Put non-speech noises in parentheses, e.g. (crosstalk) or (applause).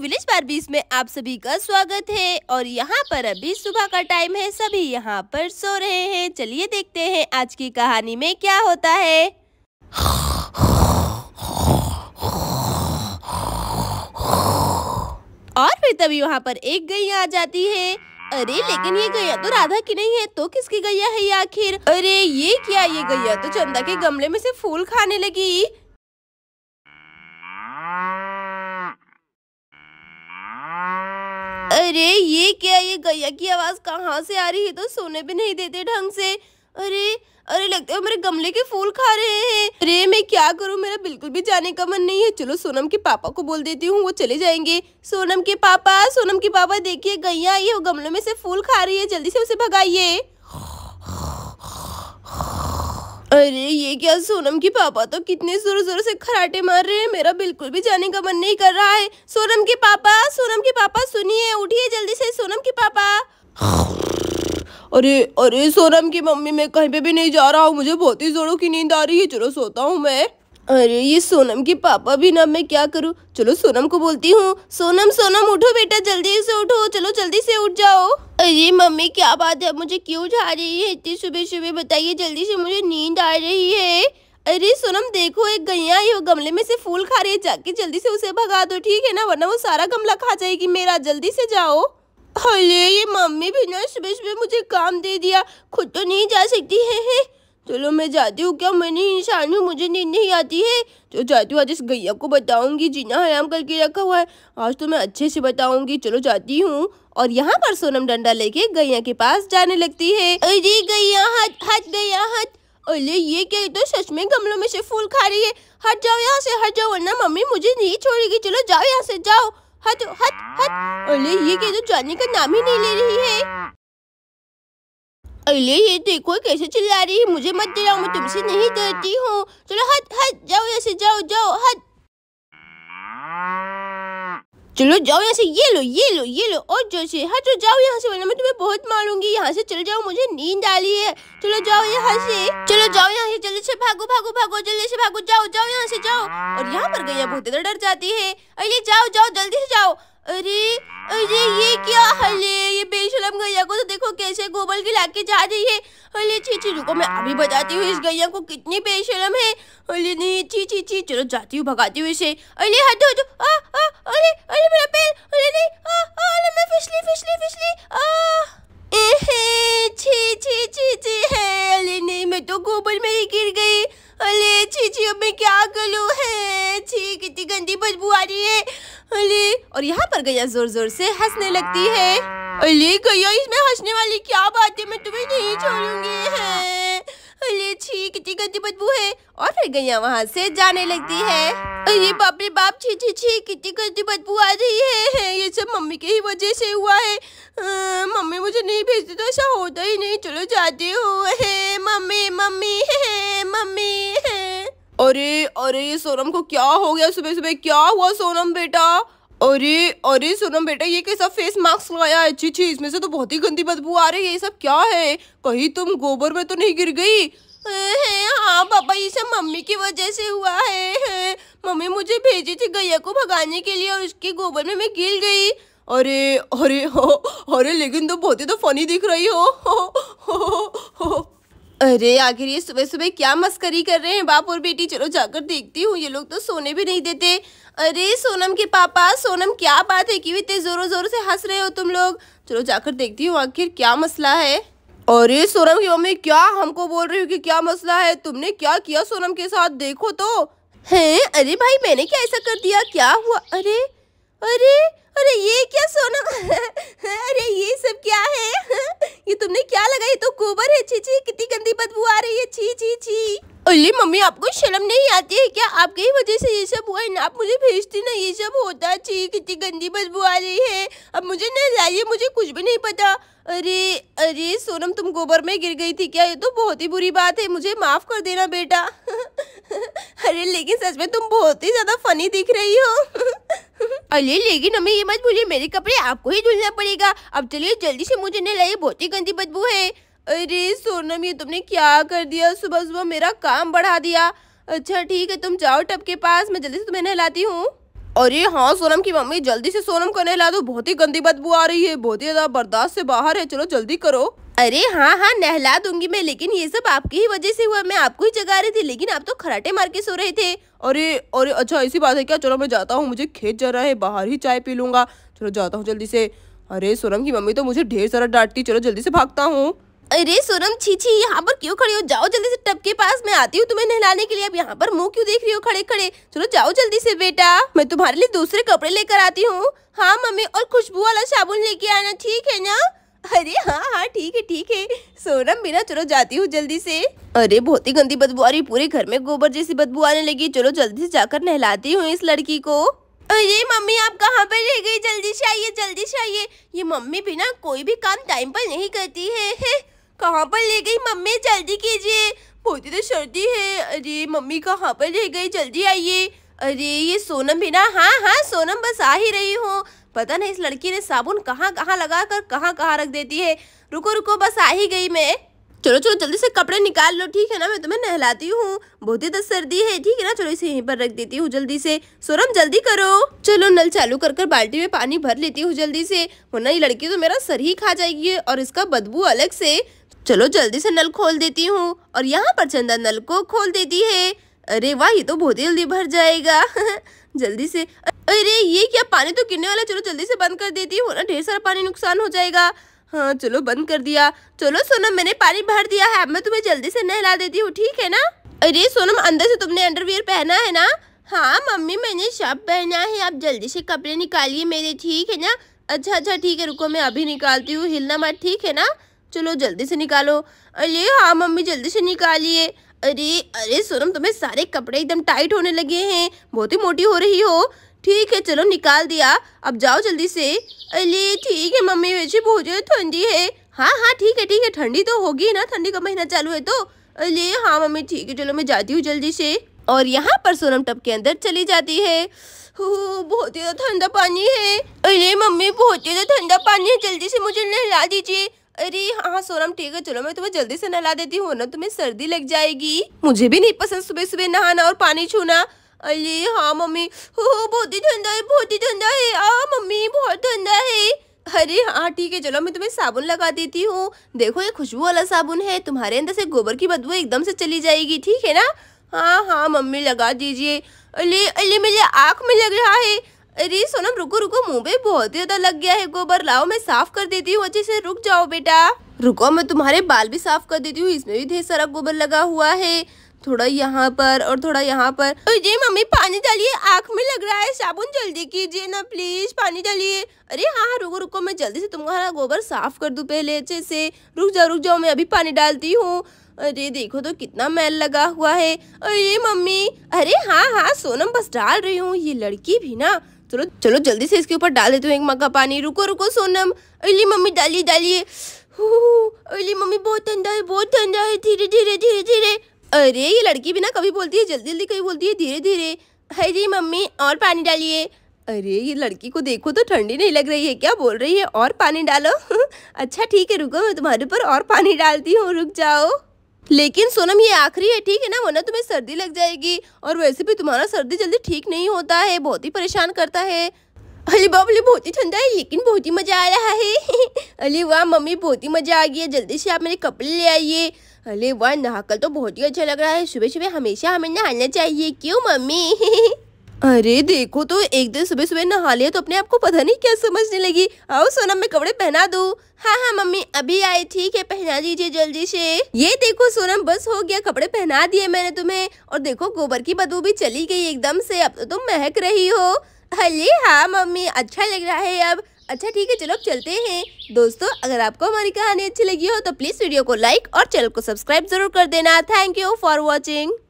Village Barbies में आप सभी का स्वागत है और यहाँ पर अभी सुबह का टाइम है सभी यहाँ पर सो रहे हैं चलिए देखते हैं आज की कहानी में क्या होता है और फिर तभी वहाँ पर एक गैया आ जाती है अरे लेकिन ये गैया तो राधा की नहीं है तो किसकी गैया है ये आखिर अरे ये क्या ये गैया तो चंदा के गमले में से फूल खाने लगी अरे ये क्या ये गैया की आवाज़ कहाँ से आ रही है तो सोने भी नहीं देते ढंग से अरे अरे लगता है मेरे गमले के फूल खा रहे हैं अरे मैं क्या करूँ मेरा बिल्कुल भी जाने का मन नहीं है चलो सोनम के पापा को बोल देती हूँ वो चले जाएंगे सोनम के पापा सोनम के पापा देखिए गैया ये गमलों में से फूल खा रही है जल्दी से उसे भगाइए अरे ये क्या सोनम के पापा तो कितने जोर जोर से खराटे मार रहे हैं मेरा बिल्कुल भी जाने का मन नहीं कर रहा है सोनम के पापा सोनम के पापा सुनिए उठिए जल्दी से सोनम के पापा अरे अरे सोनम की मम्मी मैं कहीं पे भी नहीं जा रहा हूँ मुझे बहुत ही जोरों की नींद आ रही है चलो सोता हूँ मैं अरे ये सोनम के पापा भी ना मैं क्या करूँ चलो सोनम को बोलती हूँ सोनम सोनम उठो बेटा जल्दी से उठो चलो जल्दी से उठ जाओ अरे मम्मी क्या बात है मुझे क्यों उठा रही है इतनी सुबह सुबह बताइए जल्दी से मुझे नींद आ रही है अरे सोनम देखो एक गैया ये गमले में से फूल खा रही है जाके जल्दी से उसे भगा दो ठीक है ना वरना वो सारा गमला खा जाएगी मेरा जल्दी से जाओ अरे ये मम्मी भी ना सुबह सुबह मुझे काम दे दिया खुद तो नहीं जा सकती है, है। चलो मैं जाती हूँ क्या मैं नहीं इंसान हूँ मुझे नींद नहीं आती है तो जाती हूँ आज इस गैया को बताऊंगी जीना हराम करके रखा हुआ है आज तो मैं अच्छे से बताऊंगी चलो जाती हूँ और यहाँ पर सोनम डंडा लेके गैया के पास जाने लगती है अरे गैया हट हट गैया हट अरे ये क्या तो सच में गमलों में से फूल खा रही है हट जाओ यहाँ से हट जाओ वरना मम्मी मुझे नहीं छोड़ेगी चलो जाओ यहाँ से जाओ हट हट हट अरे ये क्या तो जाने का नाम ही नहीं ले रही है अरे ये देखो कैसे चिल्ला रही है मुझे मत डराओ मैं तुमसे नहीं डरती हूँ चलो हट हट जाओ यहाँ से जाओ जाओ हट चलो जाओ यहाँ से ये लो ये लो ये लो और जो से हटो जाओ यहाँ से वरना मैं तुम्हें बहुत मारूंगी यहाँ से चल जाओ मुझे नींद आ रही है चलो जाओ यहाँ से चलो जाओ यहाँ से जल्दी से भागो भागो भागो जल्दी से भागो जाओ जाओ यहाँ से जाओ और यहाँ पर गैया बहुत ज्यादा डर जाती है अरे जाओ जाओ जल्दी से जाओ अरे अरे ये क्या हले ये बेशरम गैया को तो देखो कैसे गोबर की लाके जा रही है हले ची ची रुको मैं अभी बताती हूँ इस गैया को कितनी बेशरम है हले नहीं ची ची ची चलो जाती हूँ भगाती हूँ इसे अरे हटो हटो आ अरे अरे मेरा पैर अरे नहीं आ आ मैं फिसली फिसली फिसली आ एहे ची ची छी छी है अरे नहीं मैं तो गोबर में ही गिर गई अरे ची ची अब मैं क्या करूँ है अच्छी कितनी गंदी बदबू आ रही है अले और यहाँ पर गया जोर जोर से हंसने लगती है अले गया इसमें हंसने वाली क्या बात है मैं तुम्हें नहीं छोड़ूंगी अले छी कितनी गंदी बदबू है और फिर गैया वहाँ से जाने लगती है अरे बाप रे बाप छी छी छी कितनी गंदी बदबू आ रही है ये सब मम्मी के ही वजह से हुआ है आ, अं, मम्मी मुझे नहीं भेजती तो ऐसा होता ही नहीं चलो जाती हूँ मम्मी मम्मी है मम्मी है अरे अरे सोनम को क्या हो गया सुबह सुबह क्या हुआ सोनम बेटा अरे अरे सोनम बेटा ये कैसा फेस मास्क लगाया है अच्छी छी इसमें से तो बहुत ही गंदी बदबू आ रही है ये सब क्या है कहीं तुम गोबर में तो नहीं गिर गई हाँ पापा ये सब मम्मी की वजह से हुआ है, है मम्मी मुझे भेजी थी गैया को भगाने के लिए और उसके गोबर में मैं गिर गई अरे अरे हो अरे लेकिन तुम तो बहुत ही तो फनी दिख रही हो, हो, हो, हो, हो, हो अरे आखिर ये सुबह सुबह क्या मस्करी कर रहे हैं बाप और बेटी चलो जाकर देखती हूँ ये लोग तो सोने भी नहीं देते अरे सोनम के पापा सोनम क्या बात है क्यों इतने ज़ोरों ज़ोरों से हंस रहे हो तुम लोग चलो जाकर देखती हूँ आखिर क्या मसला है अरे सोनम की मम्मी क्या हमको बोल रही हूँ कि क्या मसला है तुमने क्या किया सोनम के साथ देखो तो है अरे भाई मैंने क्या ऐसा कर दिया क्या हुआ अरे अरे अरे ये क्या सोना (laughs) अरे ये सब क्या है (laughs) ये तुमने क्या लगाई तो गोबर है छी छी कितनी गंदी बदबू आ रही है छी छी छी अरे मम्मी आपको शर्म नहीं आती है क्या आपकी ही वजह से ये सब हुआ है ना आप मुझे भेजती ना ये सब होता चाहिए कितनी गंदी बदबू आ रही है अब मुझे ना लाइए मुझे कुछ भी नहीं पता अरे अरे सोनम तुम गोबर में गिर गई थी क्या ये तो बहुत ही बुरी बात है मुझे माफ़ कर देना बेटा (laughs) अरे लेकिन सच में तुम बहुत ही ज़्यादा फनी दिख रही हो (laughs) अरे लेकिन हमें ये मत भूलिए मेरे कपड़े आपको ही धुलना पड़ेगा अब चलिए जल्दी से मुझे नहीं लाइए बहुत ही गंदी बदबू है अरे सोनम ये तुमने क्या कर दिया सुबह सुबह मेरा काम बढ़ा दिया अच्छा ठीक है तुम जाओ टब के पास मैं जल्दी से तुम्हें नहलाती हूँ अरे हाँ सोनम की मम्मी जल्दी से सोनम को नहला दो बहुत ही गंदी बदबू आ रही है बहुत ही ज़्यादा बर्दाश्त से बाहर है चलो जल्दी करो अरे हाँ हाँ नहला दूंगी मैं लेकिन ये सब आपकी ही वजह से हुआ मैं आपको ही जगा रही थी लेकिन आप तो खराटे मार के सो रहे थे अरे अरे अच्छा ऐसी बात है क्या चलो मैं जाता हूँ मुझे खेत जा रहा है बाहर ही चाय पी लूंगा चलो जाता हूँ जल्दी से अरे सोनम की मम्मी तो मुझे ढेर सारा डांटती चलो जल्दी से भागता हूँ अरे सोनम छीछी यहाँ पर क्यों खड़े हो जाओ जल्दी से टब के पास मैं आती हूँ तुम्हें नहलाने के लिए अब यहाँ पर मुंह क्यों देख रही हो खड़े खड़े चलो जाओ जल्दी से बेटा मैं तुम्हारे लिए दूसरे कपड़े लेकर आती हूँ हाँ मम्मी और खुशबू वाला साबुन लेके आना ठीक है ना अरे हाँ हाँ ठीक है ठीक है सोनम बिना चलो जाती हूँ जल्दी से अरे बहुत ही गंदी बदबू आ रही पूरे घर में गोबर जैसी बदबू आने लगी चलो जल्दी से जाकर नहलाती हूँ इस लड़की को अरे मम्मी आप कहाँ पर रह गई जल्दी से आइए जल्दी से आइए ये मम्मी बिना कोई भी काम टाइम पर नहीं करती है, है। (laughs) कहाँ पर ले गई मम्मी जल्दी कीजिए बहुत ही तो सर्दी है अरे मम्मी कहाँ पर ले गई जल्दी आइए अरे ये सोनम भी ना हाँ हाँ सोनम बस आ ही रही हूँ पता नहीं इस लड़की ने साबुन कहाँ कहाँ लगा कर कहाँ कहाँ रख देती है रुको रुको बस आ ही गई मैं चलो चलो जल्दी से कपड़े निकाल लो ठीक है ना मैं तुम्हें नहलाती हूँ बहुत ही तो सर्दी है ठीक है ना चलो इसे यहीं पर रख देती हूँ जल्दी से सोरम जल्दी करो चलो नल चालू कर कर बाल्टी में पानी भर लेती हूँ जल्दी से वरना ये लड़की तो मेरा सर ही खा जाएगी और इसका बदबू अलग से चलो जल्दी से नल खोल देती हूँ और यहाँ पर चंदा नल को खोल देती है अरे वाह ये तो बहुत ही जल्दी भर जाएगा (laughs) जल्दी से अरे ये क्या पानी तो गिरने वाला चलो जल्दी से बंद कर देती हूँ ना ढेर सारा पानी नुकसान हो जाएगा हाँ चलो बंद कर दिया चलो सोनम मैंने पानी भर दिया है मैं तुम्हें जल्दी से नहला देती हूँ ठीक है ना अरे सोनम अंदर से तुमने अंडरवियर पहना है ना हाँ मम्मी मैंने सब पहना है आप जल्दी से कपड़े निकालिए मेरे ठीक है ना अच्छा अच्छा ठीक है रुको मैं अभी निकालती हूँ हिलना मत ठीक है ना चलो जल्दी से निकालो अरे हाँ मम्मी जल्दी से निकालिए अरे अरे सोनम तुम्हें सारे कपड़े एकदम टाइट होने लगे हैं बहुत ही मोटी हो रही हो ठीक है चलो निकाल दिया अब जाओ जल्दी से अरे ठीक है मम्मी वैसे बहुत तो ज्यादा ठंडी है हाँ हाँ ठीक है ठीक है ठंडी तो होगी ना ठंडी का महीना चालू है तो अरे हाँ मम्मी ठीक है चलो मैं जाती हूँ जल्दी से और यहाँ पर सोनम टप के अंदर चली जाती है बहुत ज़्यादा ठंडा पानी है अरे मम्मी बहुत ज़्यादा ठंडा पानी है जल्दी से मुझे नहला दीजिए अरे हाँ सोनम ठीक है चलो मैं तुम्हें जल्दी से नहला देती हूँ ना तुम्हें सर्दी लग जाएगी मुझे भी नहीं पसंद सुबह सुबह नहाना और पानी छूना अरे हाँ मम्मी हो बहुत ही ठंडा है बहुत ही ठंडा है आ मम्मी बहुत ठंडा है अरे हाँ ठीक है चलो मैं तुम्हें साबुन लगा देती हूँ देखो ये खुशबू वाला साबुन है तुम्हारे अंदर से गोबर की बदबू एकदम से चली जाएगी ठीक है ना हाँ हाँ मम्मी लगा दीजिए अले अले मुझे आँख में लग रहा है अरे सोनम रुको रुको मुंह पे बहुत ज्यादा लग गया है गोबर लाओ मैं साफ कर देती हूँ अच्छे से रुक जाओ बेटा रुको मैं तुम्हारे बाल भी साफ कर देती हूँ इसमें भी ढेर सारा गोबर लगा हुआ है थोड़ा यहाँ पर और थोड़ा यहाँ पर अरे मम्मी पानी डालिए आँख में लग रहा है साबुन जल्दी कीजिए ना प्लीज पानी डालिए अरे हाँ हाँ रुको रुको मैं जल्दी से तुम्हारा गोबर साफ कर दूँ पहले अच्छे से रुक जाओ रुक जाओ मैं अभी पानी डालती हूँ अरे देखो तो कितना मैल लगा हुआ है अरे मम्मी अरे हाँ हाँ सोनम बस डाल रही हूँ ये लड़की भी ना चलो चलो जल्दी से इसके ऊपर डाल देते हैं एक का पानी रुको रुको सोनम अली मम्मी डालिए डालिए अली मम्मी बहुत ठंडा है बहुत ठंडा है धीरे धीरे धीरे धीरे अरे ये लड़की भी ना कभी बोलती है जल्दी जल्दी कभी बोलती है धीरे धीरे अरे मम्मी और पानी डालिए अरे ये लड़की को देखो तो ठंडी नहीं लग रही है क्या बोल रही है और पानी डालो (laughs) अच्छा ठीक है रुको मैं तुम्हारे ऊपर और पानी डालती हूँ रुक जाओ लेकिन सोनम ये आखिरी है ठीक है ना वरना तुम्हें सर्दी लग जाएगी और वैसे भी तुम्हारा सर्दी जल्दी ठीक नहीं होता है बहुत ही परेशान करता है अली बाप बहुत ही ठंडा है लेकिन बहुत ही मज़ा आ रहा है (laughs) अली वाह मम्मी बहुत ही मज़ा आ गई है जल्दी से आप मेरे कपड़े ले आइए अली वाह नहाकर तो बहुत ही अच्छा लग रहा है सुबह सुबह हमेशा हमें नहाना चाहिए क्यों मम्मी (laughs) अरे देखो तो एक दिन सुबह सुबह नहा लिया तो अपने आप को पता नहीं क्या समझने लगी आओ सोनम मैं कपड़े पहना दू हाँ हाँ मम्मी अभी आए ठीक है पहना दीजिए जल्दी से ये देखो सोनम बस हो गया कपड़े पहना दिए मैंने तुम्हें और देखो गोबर की बदबू भी चली गई एकदम से अब तो तुम महक रही हो अरे हाँ मम्मी अच्छा लग रहा है अब अच्छा ठीक है चलो अब चलते हैं दोस्तों अगर आपको हमारी कहानी अच्छी लगी हो तो प्लीज़ वीडियो को लाइक और चैनल को सब्सक्राइब जरूर कर देना थैंक यू फॉर वॉचिंग